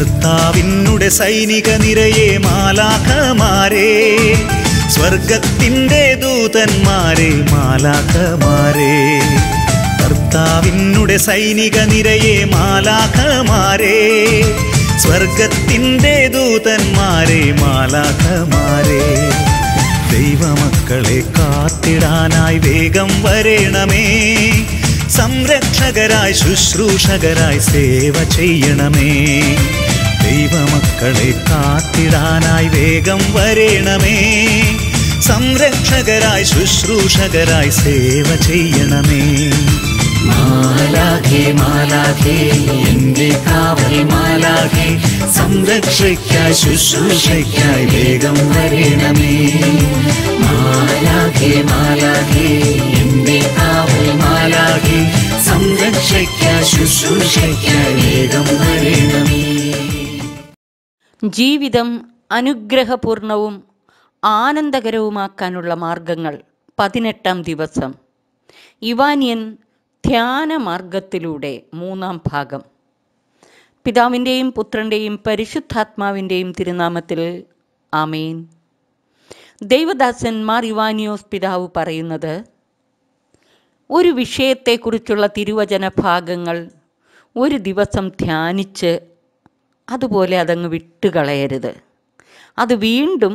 കർത്താവിനുടെ സൈനിക നിരയെ മാലാഖമാരേ സ്വർഗത്തിൻ്റെ ദൂതന്മാരെ മാലാഖമാരേ കർത്താവിനുടെ സൈനിക നിരയെ മാലാഖമാരേ സ്വർഗത്തിൻ്റെ ദൂതന്മാരെ മാലാഖമാരേ ദൈവമക്കളെ കാത്തിടാനായി വേഗം വരേണമേ സംരക്ഷകരായി ശുശ്രൂഷകരായി സേവ ചെയ്യണമേ ദൈവമക്കളെ കാത്തിടാനായി വേഗം വരേണമേ സംരക്ഷകരായി ശുശ്രൂഷകരായി സേവ ചെയ്യണമേ മാലാഖേ മാലാഖേ എന്റെ കാവൽ മാലാഖേ സംരക്ഷയ്ക്കായി ശുശ്രൂഷയ്ക്കായി വേഗം വരേണമേ മാലാഖേ മാലാഖേ എന്റെ കാവൽ മാലാകി സംരക്ഷയ്ക്ക ശുശ്രൂഷയ്ക്ക വേഗം വരണമേ ജീവിതം അനുഗ്രഹപൂർണവും ആനന്ദകരവുമാക്കാനുള്ള മാർഗങ്ങൾ പതിനെട്ടാം ദിവസം ഇവാനിയൻ ധ്യാന മാർഗത്തിലൂടെ മൂന്നാം ഭാഗം പിതാവിൻ്റെയും പുത്രൻ്റെയും പരിശുദ്ധാത്മാവിൻ്റെയും തിരുനാമത്തിൽ ആമേൻ ദൈവദാസൻ മാർ ഇവാനിയോസ് പിതാവ് പറയുന്നത് ഒരു വിഷയത്തെക്കുറിച്ചുള്ള തിരുവചന ഭാഗങ്ങൾ ഒരു ദിവസം ധ്യാനിച്ച് അതുപോലെ അതങ്ങ് വിട്ടുകളയരുത് അത് വീണ്ടും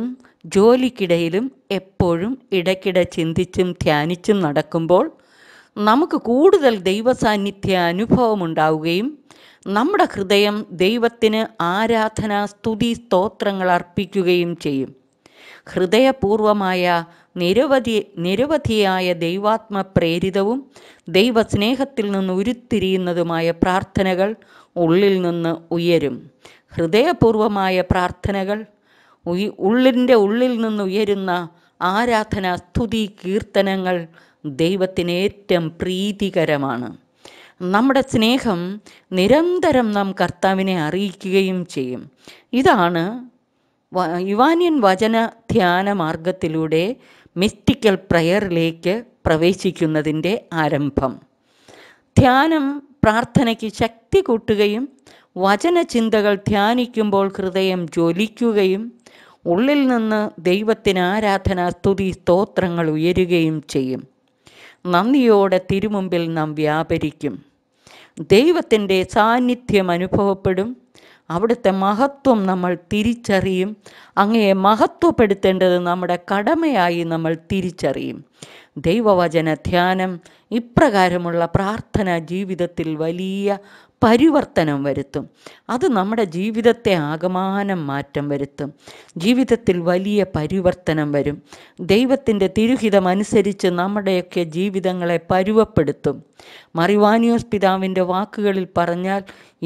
ജോലിക്കിടയിലും എപ്പോഴും ഇടയ്ക്കിടെ ചിന്തിച്ചും ധ്യാനിച്ചും നടക്കുമ്പോൾ നമുക്ക് കൂടുതൽ ദൈവസാന്നിധ്യ അനുഭവം ഉണ്ടാവുകയും നമ്മുടെ ഹൃദയം ദൈവത്തിന് ആരാധന സ്തുതി സ്തോത്രങ്ങൾ അർപ്പിക്കുകയും ചെയ്യും ഹൃദയപൂർവമായ നിരവധി നിരവധിയായ ദൈവാത്മ പ്രേരിതവും ദൈവസ്നേഹത്തിൽ നിന്ന് ഉരുത്തിരിയുന്നതുമായ പ്രാർത്ഥനകൾ ഉള്ളിൽ നിന്ന് ഉയരും ഹൃദയപൂർവമായ പ്രാർത്ഥനകൾ ഉള്ളിൻ്റെ ഉള്ളിൽ നിന്ന് ഉയരുന്ന ആരാധന സ്തുതി കീർത്തനങ്ങൾ ദൈവത്തിന് ഏറ്റവും പ്രീതികരമാണ് നമ്മുടെ സ്നേഹം നിരന്തരം നാം കർത്താവിനെ അറിയിക്കുകയും ചെയ്യും ഇതാണ് യുവാനിയൻ വചന ധ്യാന മാർഗത്തിലൂടെ മിസ്റ്റിക്കൽ പ്രയറിലേക്ക് പ്രവേശിക്കുന്നതിൻ്റെ ആരംഭം ധ്യാനം പ്രാർത്ഥനയ്ക്ക് ശക്തി കൂട്ടുകയും വചനചിന്തകൾ ധ്യാനിക്കുമ്പോൾ ഹൃദയം ജ്വലിക്കുകയും ഉള്ളിൽ നിന്ന് ദൈവത്തിന് ആരാധന സ്തുതി സ്തോത്രങ്ങൾ ഉയരുകയും ചെയ്യും നന്ദിയോടെ തിരുമുമ്പിൽ നാം വ്യാപരിക്കും ദൈവത്തിൻ്റെ സാന്നിധ്യം അനുഭവപ്പെടും അവിടുത്തെ മഹത്വം നമ്മൾ തിരിച്ചറിയും അങ്ങയെ മഹത്വപ്പെടുത്തേണ്ടത് നമ്മുടെ കടമയായി നമ്മൾ തിരിച്ചറിയും ദൈവവചന ധ്യാനം ഇപ്രകാരമുള്ള പ്രാർത്ഥന ജീവിതത്തിൽ വലിയ പരിവർത്തനം വരുത്തും അത് നമ്മുടെ ജീവിതത്തെ ആകമാനം മാറ്റം വരുത്തും ജീവിതത്തിൽ വലിയ പരിവർത്തനം വരും ദൈവത്തിൻ്റെ തിരുഹിതം അനുസരിച്ച് നമ്മുടെയൊക്കെ ജീവിതങ്ങളെ പരുവപ്പെടുത്തും മറിവാനിയോസ് പിതാവിൻ്റെ വാക്കുകളിൽ പറഞ്ഞാൽ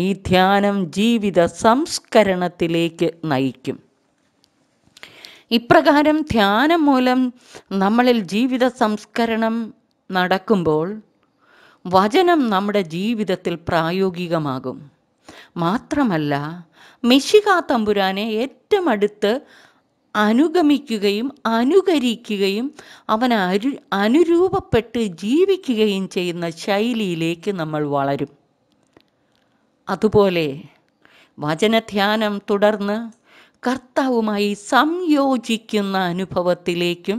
ഈ ധ്യാനം ജീവിത സംസ്കരണത്തിലേക്ക് നയിക്കും ഇപ്രകാരം ധ്യാനം മൂലം നമ്മളിൽ ജീവിത സംസ്കരണം നടക്കുമ്പോൾ വചനം നമ്മുടെ ജീവിതത്തിൽ പ്രായോഗികമാകും മാത്രമല്ല മെഷിക തമ്പുരാനെ ഏറ്റവും അടുത്ത് അനുഗമിക്കുകയും അനുകരിക്കുകയും അവൻ അരു അനുരൂപപ്പെട്ട് ജീവിക്കുകയും ചെയ്യുന്ന ശൈലിയിലേക്ക് നമ്മൾ വളരും അതുപോലെ വചനധ്യാനം തുടർന്ന് കർത്താവുമായി സംയോജിക്കുന്ന അനുഭവത്തിലേക്കും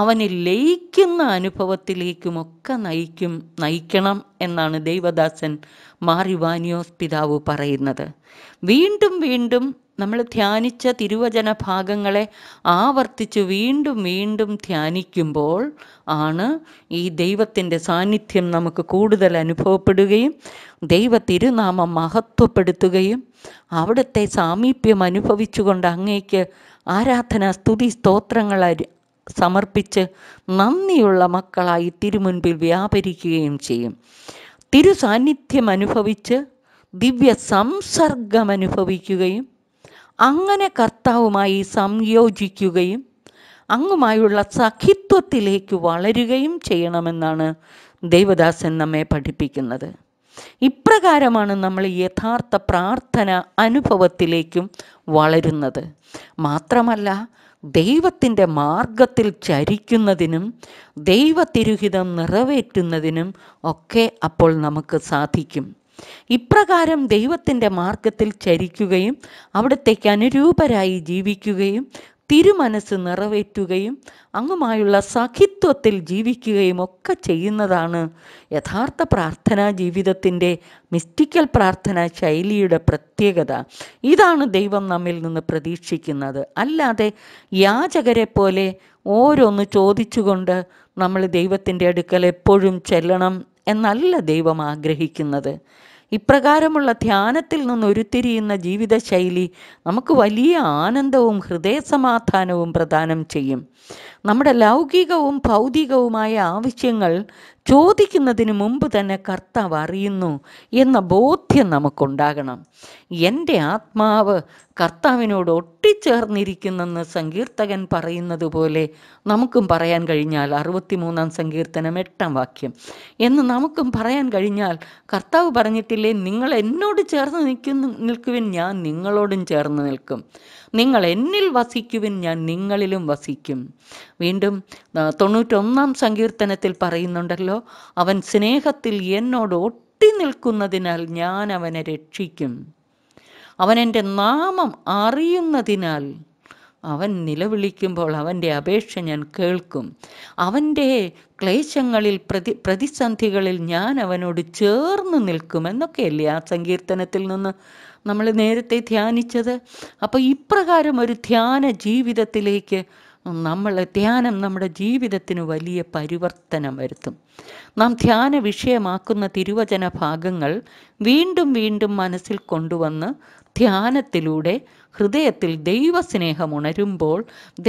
അവനെ ലയിക്കുന്ന അനുഭവത്തിലേക്കുമൊക്കെ നയിക്കും നയിക്കണം എന്നാണ് ദൈവദാസൻ മാറിവാനിയോസ് പിതാവ് പറയുന്നത് വീണ്ടും വീണ്ടും നമ്മൾ ധ്യാനിച്ച തിരുവചന ഭാഗങ്ങളെ ആവർത്തിച്ച് വീണ്ടും വീണ്ടും ധ്യാനിക്കുമ്പോൾ ആണ് ഈ ദൈവത്തിൻ്റെ സാന്നിധ്യം നമുക്ക് കൂടുതൽ അനുഭവപ്പെടുകയും ദൈവ തിരുനാമം മഹത്വപ്പെടുത്തുകയും അവിടുത്തെ സാമീപ്യം അനുഭവിച്ചുകൊണ്ട് അങ്ങേക്ക് ആരാധന സ്തുതി സ്തോത്രങ്ങൾ സമർപ്പിച്ച് നന്ദിയുള്ള മക്കളായി തിരുമുൻപിൽ വ്യാപരിക്കുകയും ചെയ്യും തിരുസാന്നിധ്യം അനുഭവിച്ച് ദിവ്യ സംസർഗം അനുഭവിക്കുകയും അങ്ങനെ കർത്താവുമായി സംയോജിക്കുകയും അങ്ങുമായുള്ള സഖിത്വത്തിലേക്ക് വളരുകയും ചെയ്യണമെന്നാണ് ദേവദാസൻ നമ്മെ പഠിപ്പിക്കുന്നത് ഇപ്രകാരമാണ് നമ്മൾ യഥാർത്ഥ പ്രാർത്ഥന അനുഭവത്തിലേക്കും വളരുന്നത് മാത്രമല്ല ദൈവത്തിൻ്റെ മാർഗത്തിൽ ചരിക്കുന്നതിനും ദൈവത്തിരുഹിതം നിറവേറ്റുന്നതിനും ഒക്കെ അപ്പോൾ നമുക്ക് സാധിക്കും ഇപ്രകാരം ദൈവത്തിൻ്റെ മാർഗത്തിൽ ചരിക്കുകയും അവിടത്തേക്ക് അനുരൂപരായി ജീവിക്കുകയും തിരുമനസ് നിറവേറ്റുകയും അങ്ങുമായുള്ള സഖി വ്യക്തിത്വത്തിൽ ജീവിക്കുകയും ഒക്കെ ചെയ്യുന്നതാണ് യഥാർത്ഥ പ്രാർത്ഥനാ ജീവിതത്തിൻ്റെ മിസ്റ്റിക്കൽ പ്രാർത്ഥനാ ശൈലിയുടെ പ്രത്യേകത ഇതാണ് ദൈവം നമ്മിൽ നിന്ന് പ്രതീക്ഷിക്കുന്നത് അല്ലാതെ യാചകരെ പോലെ ഓരോന്ന് ചോദിച്ചുകൊണ്ട് നമ്മൾ ദൈവത്തിൻ്റെ അടുക്കൽ എപ്പോഴും ചെല്ലണം എന്നല്ല ദൈവം ആഗ്രഹിക്കുന്നത് ഇപ്രകാരമുള്ള ധ്യാനത്തിൽ നിന്ന് ഉരുത്തിരിയുന്ന ജീവിതശൈലി നമുക്ക് വലിയ ആനന്ദവും ഹൃദയസമാധാനവും പ്രദാനം ചെയ്യും നമ്മുടെ ലൗകികവും ഭൗതികവുമായ ആവശ്യങ്ങൾ ചോദിക്കുന്നതിന് മുമ്പ് തന്നെ കർത്താവ് അറിയുന്നു എന്ന ബോധ്യം നമുക്കുണ്ടാകണം എൻ്റെ ആത്മാവ് കർത്താവിനോട് ഒട്ടിച്ചേർന്നിരിക്കുന്നെന്ന് സങ്കീർത്തകൻ പറയുന്നത് പോലെ നമുക്കും പറയാൻ കഴിഞ്ഞാൽ അറുപത്തിമൂന്നാം സങ്കീർത്തനം എട്ടാം വാക്യം എന്ന് നമുക്കും പറയാൻ കഴിഞ്ഞാൽ കർത്താവ് പറഞ്ഞിട്ടില്ലേ നിങ്ങൾ എന്നോട് ചേർന്ന് നിൽക്കുന്നു നിൽക്കുവിൻ ഞാൻ നിങ്ങളോടും ചേർന്ന് നിൽക്കും നിങ്ങൾ എന്നിൽ വസിക്കുവിൻ ഞാൻ നിങ്ങളിലും വസിക്കും വീണ്ടും തൊണ്ണൂറ്റൊന്നാം സങ്കീർത്തനത്തിൽ പറയുന്നുണ്ടല്ലോ അവൻ സ്നേഹത്തിൽ എന്നോട് ഒട്ടി നിൽക്കുന്നതിനാൽ ഞാൻ അവനെ രക്ഷിക്കും അവൻ എൻ്റെ നാമം അറിയുന്നതിനാൽ അവൻ നിലവിളിക്കുമ്പോൾ അവൻ്റെ അപേക്ഷ ഞാൻ കേൾക്കും അവൻ്റെ ക്ലേശങ്ങളിൽ പ്രതി പ്രതിസന്ധികളിൽ ഞാൻ അവനോട് ചേർന്ന് നിൽക്കും എന്നൊക്കെയല്ലേ ആ സങ്കീർത്തനത്തിൽ നിന്ന് നമ്മൾ നേരത്തെ ധ്യാനിച്ചത് അപ്പോൾ ഇപ്രകാരം ഒരു ധ്യാന ജീവിതത്തിലേക്ക് നമ്മൾ ധ്യാനം നമ്മുടെ ജീവിതത്തിന് വലിയ പരിവർത്തനം വരുത്തും നാം ധ്യാന വിഷയമാക്കുന്ന തിരുവചന ഭാഗങ്ങൾ വീണ്ടും വീണ്ടും മനസ്സിൽ കൊണ്ടുവന്ന് ധ്യാനത്തിലൂടെ ഹൃദയത്തിൽ ദൈവസ്നേഹം ഉണരുമ്പോൾ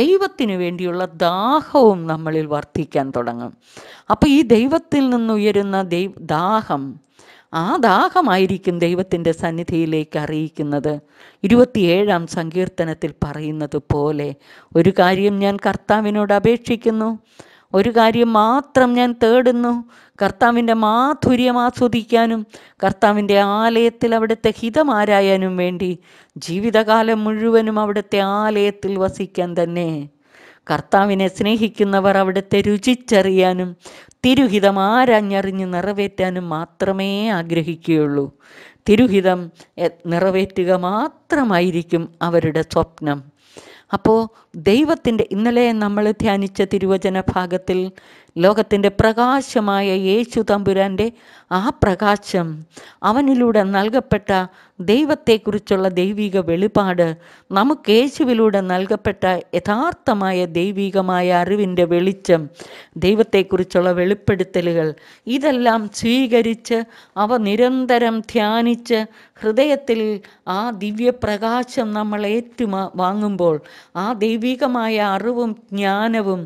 ദൈവത്തിനു വേണ്ടിയുള്ള ദാഹവും നമ്മളിൽ വർദ്ധിക്കാൻ തുടങ്ങും അപ്പോൾ ഈ ദൈവത്തിൽ നിന്നുയരുന്ന ദൈവ ദാഹം ആ ദാഹമായിരിക്കും ദൈവത്തിൻ്റെ സന്നിധിയിലേക്ക് അറിയിക്കുന്നത് ഇരുപത്തിയേഴാം സങ്കീർത്തനത്തിൽ പറയുന്നത് പോലെ ഒരു കാര്യം ഞാൻ കർത്താവിനോട് അപേക്ഷിക്കുന്നു ഒരു കാര്യം മാത്രം ഞാൻ തേടുന്നു കർത്താവിൻ്റെ മാധുര്യം ആസ്വദിക്കാനും കർത്താവിൻ്റെ ആലയത്തിൽ അവിടുത്തെ ഹിതമാരായാനും വേണ്ടി ജീവിതകാലം മുഴുവനും അവിടുത്തെ ആലയത്തിൽ വസിക്കാൻ തന്നെ കർത്താവിനെ സ്നേഹിക്കുന്നവർ അവിടുത്തെ രുചിച്ചറിയാനും തിരുഹിതം ആരഞ്ഞറിഞ്ഞ് നിറവേറ്റാനും മാത്രമേ ആഗ്രഹിക്കുകയുള്ളൂ തിരുഹിതം നിറവേറ്റുക മാത്രമായിരിക്കും അവരുടെ സ്വപ്നം അപ്പോൾ ദൈവത്തിൻ്റെ ഇന്നലെ നമ്മൾ ധ്യാനിച്ച തിരുവചന ഭാഗത്തിൽ ലോകത്തിൻ്റെ പ്രകാശമായ യേശു തമ്പുരാൻ്റെ ആ പ്രകാശം അവനിലൂടെ നൽകപ്പെട്ട ദൈവത്തെക്കുറിച്ചുള്ള ദൈവിക വെളിപാട് നമുക്ക് യേശുവിലൂടെ നൽകപ്പെട്ട യഥാർത്ഥമായ ദൈവികമായ അറിവിൻ്റെ വെളിച്ചം ദൈവത്തെക്കുറിച്ചുള്ള വെളിപ്പെടുത്തലുകൾ ഇതെല്ലാം സ്വീകരിച്ച് അവ നിരന്തരം ധ്യാനിച്ച് ഹൃദയത്തിൽ ആ ദിവ്യപ്രകാശം നമ്മൾ ഏറ്റുമാ വാങ്ങുമ്പോൾ ആ ദൈവികമായ അറിവും ജ്ഞാനവും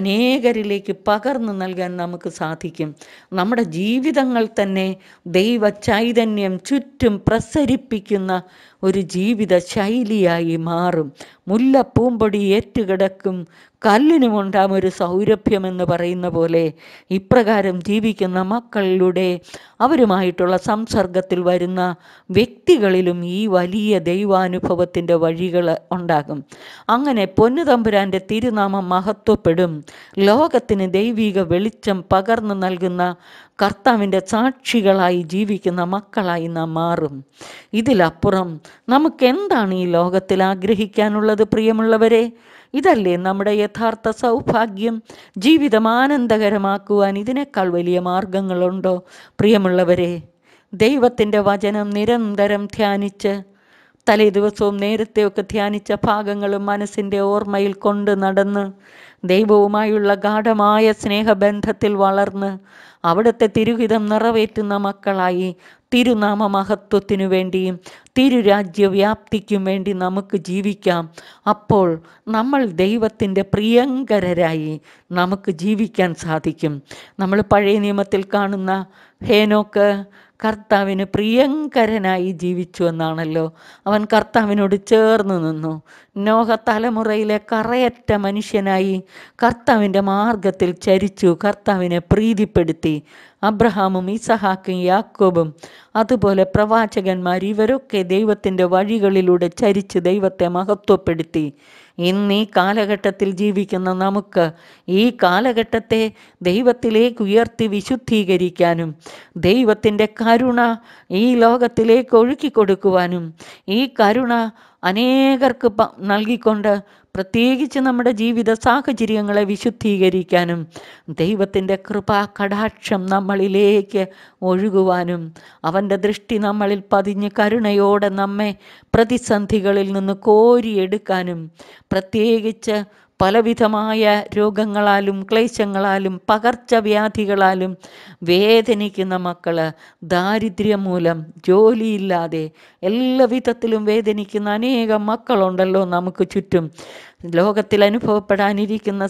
അനേകരിലേക്ക് പക പകർന്നു നൽകാൻ നമുക്ക് സാധിക്കും നമ്മുടെ ജീവിതങ്ങൾ തന്നെ ദൈവ ചൈതന്യം ചുറ്റും പ്രസരിപ്പിക്കുന്ന ഒരു ജീവിത ശൈലിയായി മാറും മുല്ലപ്പൂമ്പൊടി ഏറ്റുകിടക്കും കല്ലിനുമുണ്ടാം ഒരു സൗരഭ്യമെന്ന് പറയുന്ന പോലെ ഇപ്രകാരം ജീവിക്കുന്ന മക്കളിലൂടെ അവരുമായിട്ടുള്ള സംസർഗത്തിൽ വരുന്ന വ്യക്തികളിലും ഈ വലിയ ദൈവാനുഭവത്തിൻ്റെ വഴികൾ ഉണ്ടാകും അങ്ങനെ പൊന്നുതമ്പുരാൻ്റെ തിരുനാമം മഹത്വപ്പെടും ലോകത്തിന് ദൈവിക വെളിച്ചം പകർന്നു നൽകുന്ന കർത്താവിൻ്റെ സാക്ഷികളായി ജീവിക്കുന്ന മക്കളായി നാം മാറും ഇതിലപ്പുറം നമുക്ക് എന്താണ് ഈ ലോകത്തിൽ ആഗ്രഹിക്കാനുള്ളത് പ്രിയമുള്ളവരെ ഇതല്ലേ നമ്മുടെ യഥാർത്ഥ സൗഭാഗ്യം ജീവിതം ആനന്ദകരമാക്കുവാൻ ഇതിനേക്കാൾ വലിയ മാർഗങ്ങളുണ്ടോ പ്രിയമുള്ളവരെ ദൈവത്തിൻ്റെ വചനം നിരന്തരം ധ്യാനിച്ച് തലേ ദിവസവും നേരത്തെയൊക്കെ ധ്യാനിച്ച ഭാഗങ്ങളും മനസ്സിൻ്റെ ഓർമ്മയിൽ കൊണ്ട് നടന്ന് ദൈവവുമായുള്ള ഗാഠമായ സ്നേഹബന്ധത്തിൽ വളർന്ന് അവിടുത്തെ തിരുഹിതം നിറവേറ്റുന്ന മക്കളായി തിരുനാമ മഹത്വത്തിനു വേണ്ടിയും തിരുരാജ്യവ്യാപ്തിക്കും വേണ്ടി നമുക്ക് ജീവിക്കാം അപ്പോൾ നമ്മൾ ദൈവത്തിൻ്റെ പ്രിയങ്കരരായി നമുക്ക് ജീവിക്കാൻ സാധിക്കും നമ്മൾ പഴയ നിയമത്തിൽ കാണുന്ന ഹേനോക്ക് കർത്താവിന് പ്രിയങ്കരനായി ജീവിച്ചു എന്നാണല്ലോ അവൻ കർത്താവിനോട് ചേർന്ന് നിന്നു നോഹ തലമുറയിലെ കറയറ്റ മനുഷ്യനായി കർത്താവിൻ്റെ മാർഗത്തിൽ ചരിച്ചു കർത്താവിനെ പ്രീതിപ്പെടുത്തി അബ്രഹാമും ഇസഹാക്കും യാക്കോബും അതുപോലെ പ്രവാചകന്മാർ ഇവരൊക്കെ ദൈവത്തിൻ്റെ വഴികളിലൂടെ ചരിച്ച് ദൈവത്തെ മഹത്വപ്പെടുത്തി ഇന്ന് ഈ കാലഘട്ടത്തിൽ ജീവിക്കുന്ന നമുക്ക് ഈ കാലഘട്ടത്തെ ദൈവത്തിലേക്ക് ഉയർത്തി വിശുദ്ധീകരിക്കാനും ദൈവത്തിൻ്റെ കരുണ ഈ ലോകത്തിലേക്ക് ഒഴുക്കി കൊടുക്കുവാനും ഈ കരുണ അനേകർക്ക് നൽകിക്കൊണ്ട് പ്രത്യേകിച്ച് നമ്മുടെ ജീവിത സാഹചര്യങ്ങളെ വിശുദ്ധീകരിക്കാനും ദൈവത്തിൻ്റെ കൃപ കടാക്ഷം നമ്മളിലേക്ക് ഒഴുകുവാനും അവൻ്റെ ദൃഷ്ടി നമ്മളിൽ പതിഞ്ഞ് കരുണയോടെ നമ്മെ പ്രതിസന്ധികളിൽ നിന്ന് കോരിയെടുക്കാനും പ്രത്യേകിച്ച് പലവിധമായ രോഗങ്ങളാലും ക്ലേശങ്ങളാലും പകർച്ചവ്യാധികളാലും വേദനിക്കുന്ന മക്കൾ ദാരിദ്ര്യം മൂലം ജോലിയില്ലാതെ എല്ലാ വിധത്തിലും വേദനിക്കുന്ന അനേകം മക്കളുണ്ടല്ലോ നമുക്ക് ചുറ്റും ലോകത്തിൽ അനുഭവപ്പെടാനിരിക്കുന്ന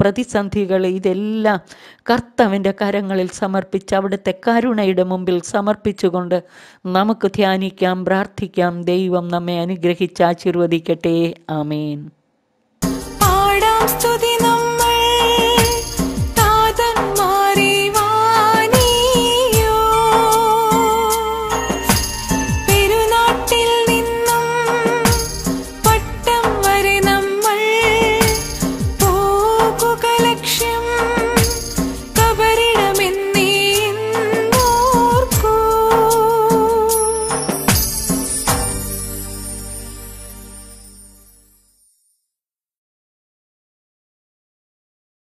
പ്രതിസന്ധികൾ ഇതെല്ലാം കർത്താവിൻ്റെ കരങ്ങളിൽ സമർപ്പിച്ച് അവിടുത്തെ കരുണയുടെ മുമ്പിൽ സമർപ്പിച്ചുകൊണ്ട് നമുക്ക് ധ്യാനിക്കാം പ്രാർത്ഥിക്കാം ദൈവം നമ്മെ അനുഗ്രഹിച്ച് ആശീർവദിക്കട്ടെ ആമേൻ